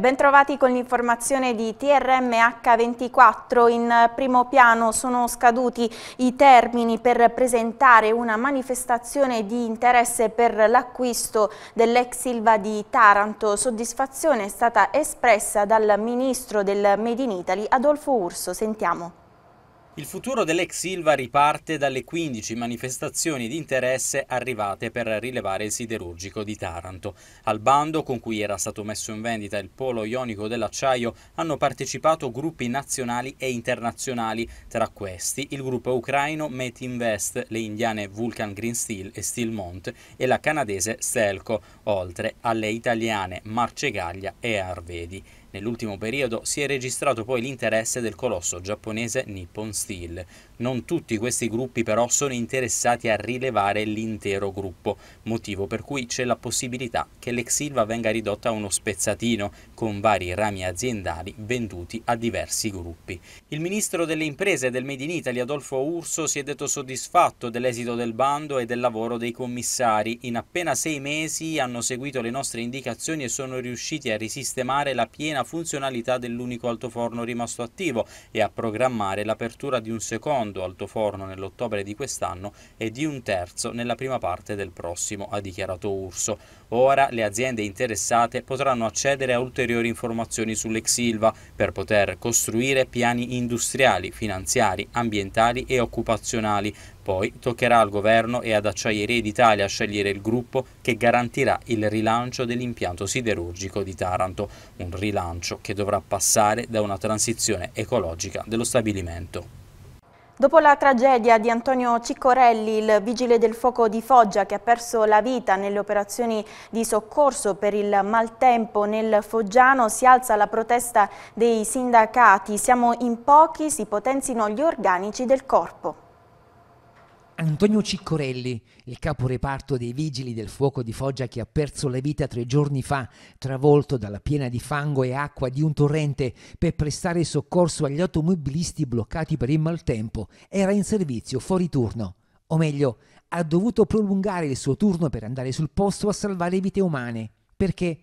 Bentrovati con l'informazione di TRM h 24 In primo piano sono scaduti i termini per presentare una manifestazione di interesse per l'acquisto dell'ex Silva di Taranto. Soddisfazione è stata espressa dal ministro del Made in Italy Adolfo Urso. Sentiamo. Il futuro dell'ex Silva riparte dalle 15 manifestazioni di interesse arrivate per rilevare il siderurgico di Taranto. Al bando con cui era stato messo in vendita il polo ionico dell'acciaio hanno partecipato gruppi nazionali e internazionali, tra questi il gruppo ucraino Met Invest, le indiane Vulcan Green Steel e Steelmont e la canadese Stelco, oltre alle italiane Marcegaglia e Arvedi. Nell'ultimo periodo si è registrato poi l'interesse del colosso giapponese Nippon Steel, non tutti questi gruppi però sono interessati a rilevare l'intero gruppo, motivo per cui c'è la possibilità che l'Exilva venga ridotta a uno spezzatino con vari rami aziendali venduti a diversi gruppi. Il ministro delle imprese del Made in Italy Adolfo Urso si è detto soddisfatto dell'esito del bando e del lavoro dei commissari. In appena sei mesi hanno seguito le nostre indicazioni e sono riusciti a risistemare la piena funzionalità dell'unico altoforno rimasto attivo e a programmare l'apertura di un secondo secondo altoforno nell'ottobre di quest'anno e di un terzo nella prima parte del prossimo, ha dichiarato Urso. Ora le aziende interessate potranno accedere a ulteriori informazioni sull'Exilva per poter costruire piani industriali, finanziari, ambientali e occupazionali. Poi toccherà al governo e ad Acciaierie d'Italia scegliere il gruppo che garantirà il rilancio dell'impianto siderurgico di Taranto, un rilancio che dovrà passare da una transizione ecologica dello stabilimento. Dopo la tragedia di Antonio Ciccorelli, il vigile del fuoco di Foggia che ha perso la vita nelle operazioni di soccorso per il maltempo nel Foggiano, si alza la protesta dei sindacati. Siamo in pochi, si potenzino gli organici del corpo. Antonio Ciccorelli, il capo reparto dei Vigili del Fuoco di Foggia che ha perso la vita tre giorni fa, travolto dalla piena di fango e acqua di un torrente per prestare soccorso agli automobilisti bloccati per il maltempo, era in servizio fuori turno. O meglio, ha dovuto prolungare il suo turno per andare sul posto a salvare vite umane. Perché?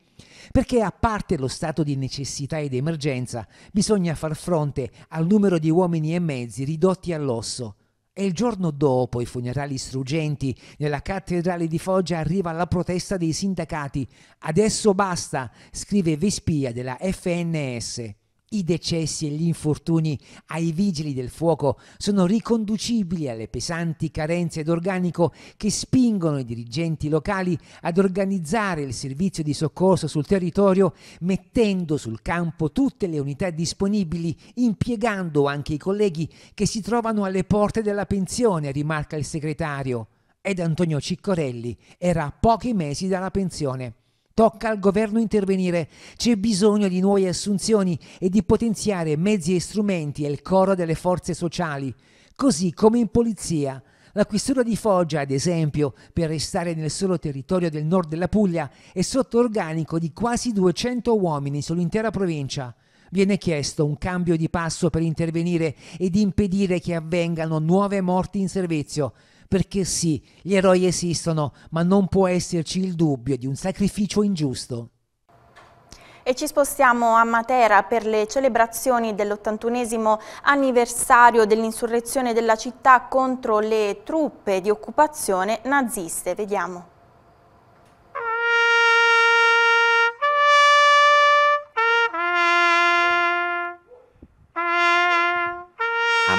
Perché a parte lo stato di necessità ed emergenza, bisogna far fronte al numero di uomini e mezzi ridotti all'osso e il giorno dopo i funerali struggenti nella cattedrale di Foggia arriva la protesta dei sindacati. Adesso basta, scrive Vespia della FNS. I decessi e gli infortuni ai vigili del fuoco sono riconducibili alle pesanti carenze d'organico che spingono i dirigenti locali ad organizzare il servizio di soccorso sul territorio mettendo sul campo tutte le unità disponibili, impiegando anche i colleghi che si trovano alle porte della pensione, rimarca il segretario. Ed Antonio Ciccorelli era a pochi mesi dalla pensione. Tocca al governo intervenire. C'è bisogno di nuove assunzioni e di potenziare mezzi e strumenti e il coro delle forze sociali. Così come in polizia. La questura di Foggia, ad esempio, per restare nel solo territorio del nord della Puglia, è sotto organico di quasi 200 uomini sull'intera provincia. Viene chiesto un cambio di passo per intervenire ed impedire che avvengano nuove morti in servizio perché sì, gli eroi esistono, ma non può esserci il dubbio di un sacrificio ingiusto. E ci spostiamo a Matera per le celebrazioni dell'81 anniversario dell'insurrezione della città contro le truppe di occupazione naziste. Vediamo.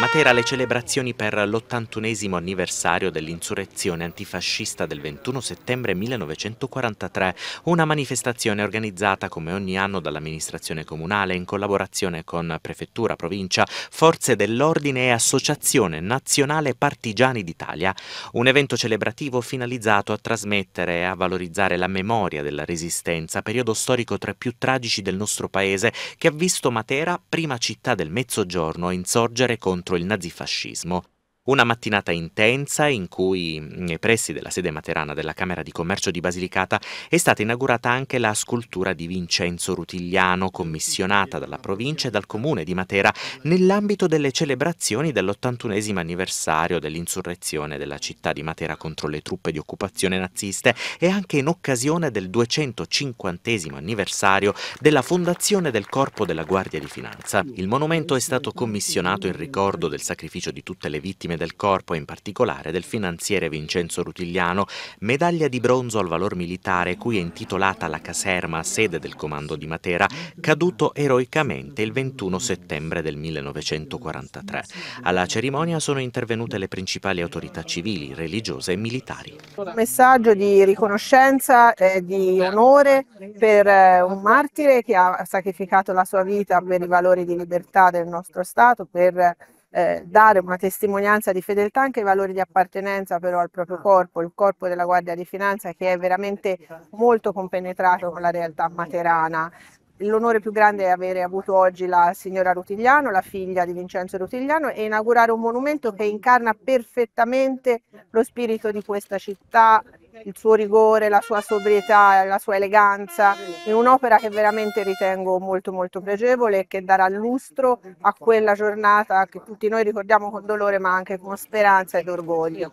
Matera le celebrazioni per l'ottantunesimo anniversario dell'insurrezione antifascista del 21 settembre 1943, una manifestazione organizzata come ogni anno dall'amministrazione comunale in collaborazione con prefettura, provincia, forze dell'ordine e associazione nazionale partigiani d'Italia, un evento celebrativo finalizzato a trasmettere e a valorizzare la memoria della resistenza, periodo storico tra i più tragici del nostro paese che ha visto Matera prima città del Mezzogiorno insorgere contro il nazifascismo. Una mattinata intensa in cui, nei mm, pressi della sede materana della Camera di Commercio di Basilicata, è stata inaugurata anche la scultura di Vincenzo Rutigliano, commissionata dalla provincia e dal comune di Matera nell'ambito delle celebrazioni dell'81 anniversario dell'insurrezione della città di Matera contro le truppe di occupazione naziste e anche in occasione del 250 anniversario della fondazione del Corpo della Guardia di Finanza. Il monumento è stato commissionato in ricordo del sacrificio di tutte le vittime Immagine del corpo e in particolare del finanziere Vincenzo Rutigliano, medaglia di bronzo al valor militare cui è intitolata la caserma sede del comando di Matera, caduto eroicamente il 21 settembre del 1943. Alla cerimonia sono intervenute le principali autorità civili, religiose e militari. Un messaggio di riconoscenza e di onore per eh, un martire che ha sacrificato la sua vita per i valori di libertà del nostro Stato, per eh, dare una testimonianza di fedeltà anche ai valori di appartenenza però al proprio corpo, il corpo della Guardia di Finanza che è veramente molto compenetrato con la realtà materana, l'onore più grande è avere avuto oggi la signora Rutigliano, la figlia di Vincenzo Rutigliano, e inaugurare un monumento che incarna perfettamente lo spirito di questa città, il suo rigore, la sua sobrietà, la sua eleganza, in un'opera che veramente ritengo molto molto pregevole e che darà lustro a quella giornata che tutti noi ricordiamo con dolore ma anche con speranza ed orgoglio.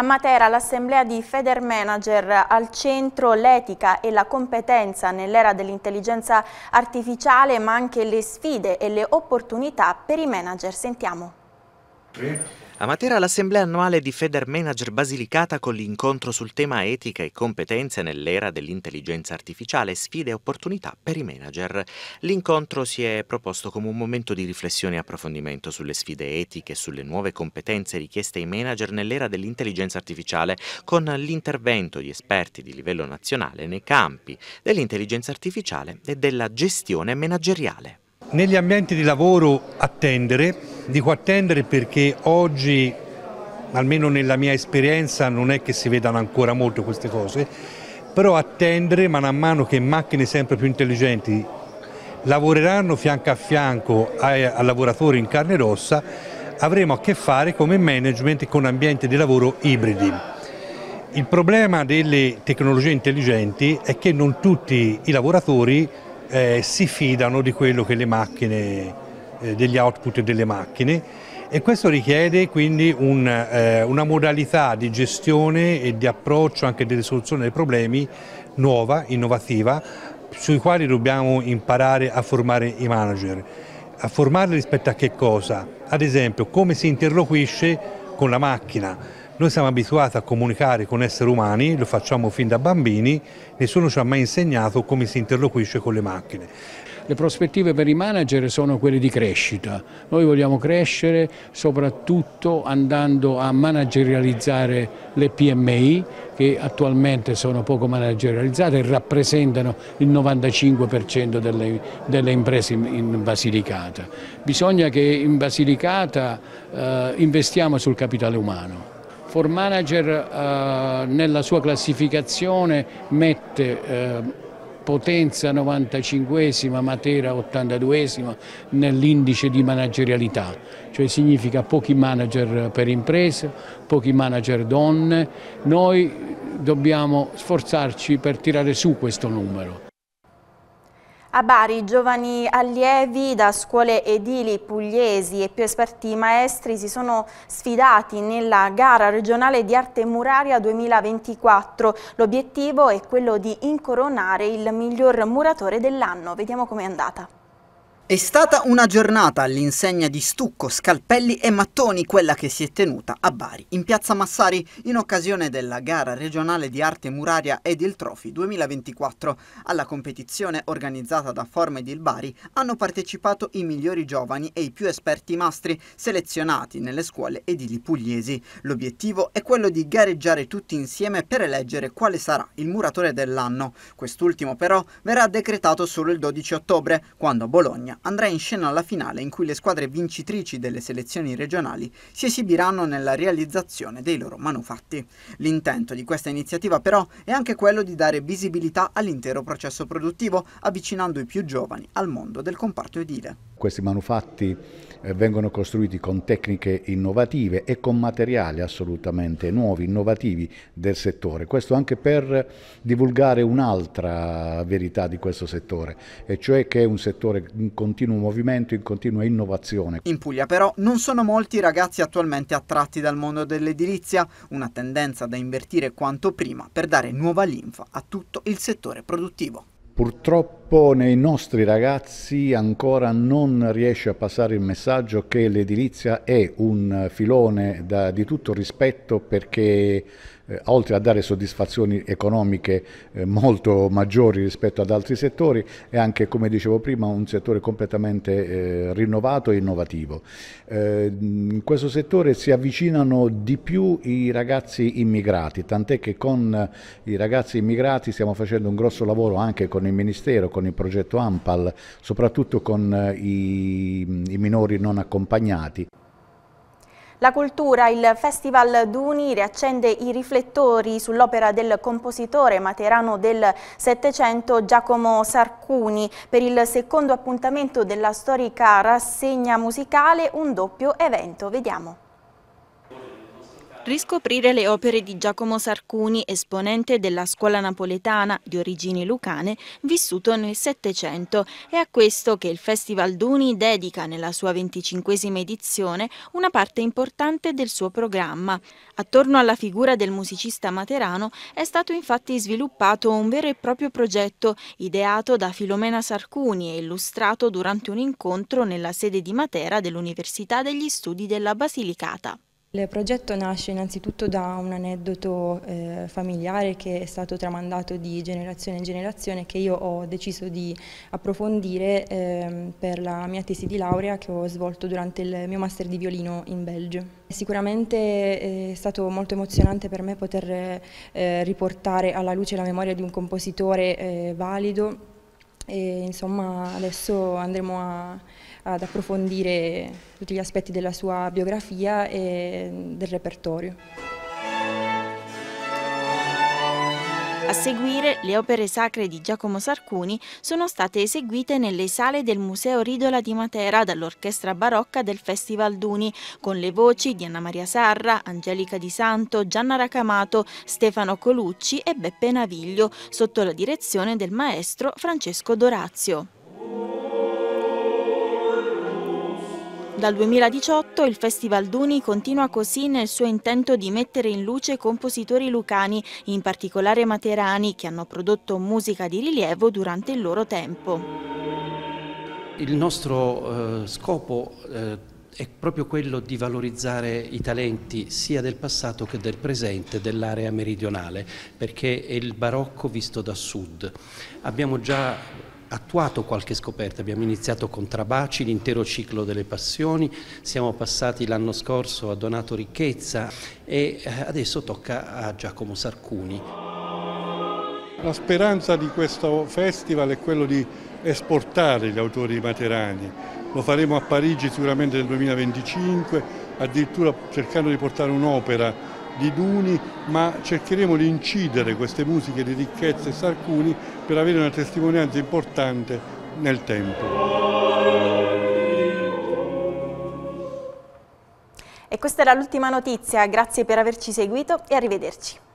A Matera l'assemblea di Feder Manager al centro l'etica e la competenza nell'era dell'intelligenza artificiale ma anche le sfide e le opportunità per i manager. Sentiamo. Sì. A Matera l'assemblea annuale di Feder Manager Basilicata con l'incontro sul tema etica e competenze nell'era dell'intelligenza artificiale, sfide e opportunità per i manager. L'incontro si è proposto come un momento di riflessione e approfondimento sulle sfide etiche e sulle nuove competenze richieste ai manager nell'era dell'intelligenza artificiale, con l'intervento di esperti di livello nazionale nei campi dell'intelligenza artificiale e della gestione manageriale. Negli ambienti di lavoro attendere, dico attendere perché oggi, almeno nella mia esperienza, non è che si vedano ancora molto queste cose, però attendere man mano che macchine sempre più intelligenti lavoreranno fianco a fianco ai, a lavoratori in carne ed ossa, avremo a che fare come management con ambienti di lavoro ibridi. Il problema delle tecnologie intelligenti è che non tutti i lavoratori eh, si fidano di quello che le macchine, eh, degli output delle macchine e questo richiede quindi un, eh, una modalità di gestione e di approccio anche di risoluzione dei problemi nuova, innovativa, sui quali dobbiamo imparare a formare i manager. A formarli rispetto a che cosa? Ad esempio come si interloquisce con la macchina, noi siamo abituati a comunicare con esseri umani, lo facciamo fin da bambini, nessuno ci ha mai insegnato come si interloquisce con le macchine. Le prospettive per i manager sono quelle di crescita. Noi vogliamo crescere soprattutto andando a managerializzare le PMI che attualmente sono poco managerializzate e rappresentano il 95% delle, delle, imprese in, Basilicata. Bisogna che in Basilicata eh, investiamo sul capitale umano For Manager eh, nella sua classificazione mette eh, Potenza 95esima, Matera 82esima nell'indice di managerialità, cioè significa pochi manager per imprese, pochi manager donne. Noi dobbiamo sforzarci per tirare su questo numero a Bari, giovani allievi da scuole edili pugliesi e più esperti maestri si sono sfidati nella gara regionale di arte muraria 2024. L'obiettivo è quello di incoronare il miglior muratore dell'anno. Vediamo com'è andata. È stata una giornata all'insegna di stucco, scalpelli e mattoni quella che si è tenuta a Bari, in piazza Massari, in occasione della gara regionale di arte muraria ed il Trophy 2024. Alla competizione organizzata da Forme di Bari hanno partecipato i migliori giovani e i più esperti mastri selezionati nelle scuole edili pugliesi. L'obiettivo è quello di gareggiare tutti insieme per eleggere quale sarà il muratore dell'anno. Quest'ultimo però verrà decretato solo il 12 ottobre, quando a Bologna andrà in scena alla finale in cui le squadre vincitrici delle selezioni regionali si esibiranno nella realizzazione dei loro manufatti. L'intento di questa iniziativa però è anche quello di dare visibilità all'intero processo produttivo, avvicinando i più giovani al mondo del comparto edile. Questi manufatti eh, vengono costruiti con tecniche innovative e con materiali assolutamente nuovi, innovativi del settore. Questo anche per divulgare un'altra verità di questo settore, e cioè che è un settore in continuo movimento, in continua innovazione. In Puglia però non sono molti i ragazzi attualmente attratti dal mondo dell'edilizia, una tendenza da invertire quanto prima per dare nuova linfa a tutto il settore produttivo. Purtroppo i nostri ragazzi ancora non riesce a passare il messaggio che l'edilizia è un filone da, di tutto rispetto perché eh, oltre a dare soddisfazioni economiche eh, molto maggiori rispetto ad altri settori è anche come dicevo prima un settore completamente eh, rinnovato e innovativo. Eh, in questo settore si avvicinano di più i ragazzi immigrati tant'è che con i ragazzi immigrati stiamo facendo un grosso lavoro anche con il Ministero, con con il progetto AMPAL, soprattutto con eh, i, i minori non accompagnati. La cultura, il Festival Duni riaccende i riflettori sull'opera del compositore materano del Settecento Giacomo Sarcuni per il secondo appuntamento della storica rassegna musicale, un doppio evento. Vediamo. Riscoprire le opere di Giacomo Sarcuni, esponente della scuola napoletana di origini lucane, vissuto nel Settecento. È a questo che il Festival Duni dedica nella sua venticinquesima edizione una parte importante del suo programma. Attorno alla figura del musicista materano è stato infatti sviluppato un vero e proprio progetto ideato da Filomena Sarcuni e illustrato durante un incontro nella sede di Matera dell'Università degli Studi della Basilicata. Il progetto nasce innanzitutto da un aneddoto eh, familiare che è stato tramandato di generazione in generazione che io ho deciso di approfondire eh, per la mia tesi di laurea che ho svolto durante il mio master di violino in Belgio. Sicuramente eh, è stato molto emozionante per me poter eh, riportare alla luce la memoria di un compositore eh, valido e insomma adesso andremo a, ad approfondire tutti gli aspetti della sua biografia e del repertorio. A seguire, le opere sacre di Giacomo Sarcuni sono state eseguite nelle sale del Museo Ridola di Matera dall'orchestra barocca del Festival Duni, con le voci di Anna Maria Sarra, Angelica Di Santo, Gianna Racamato, Stefano Colucci e Beppe Naviglio, sotto la direzione del maestro Francesco Dorazio. Dal 2018 il Festival Duni continua così nel suo intento di mettere in luce compositori lucani, in particolare materani, che hanno prodotto musica di rilievo durante il loro tempo. Il nostro eh, scopo eh, è proprio quello di valorizzare i talenti sia del passato che del presente dell'area meridionale, perché è il barocco visto da sud. Abbiamo già attuato qualche scoperta, abbiamo iniziato con Trabaci l'intero ciclo delle passioni, siamo passati l'anno scorso a Donato Ricchezza e eh, adesso tocca a Giacomo Sarcuni. La speranza di questo festival è quello di esportare gli autori materani, lo faremo a Parigi sicuramente nel 2025, addirittura cercando di portare un'opera di Duni, ma cercheremo di incidere queste musiche di ricchezza e Sarcuni per avere una testimonianza importante nel tempo. E questa era l'ultima notizia, grazie per averci seguito e arrivederci.